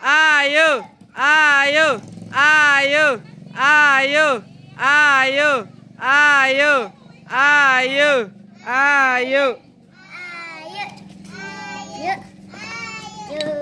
ayo, ayo, ayo, ayo, ayo, ayo, ayo, ayo. Ayo. Ayo.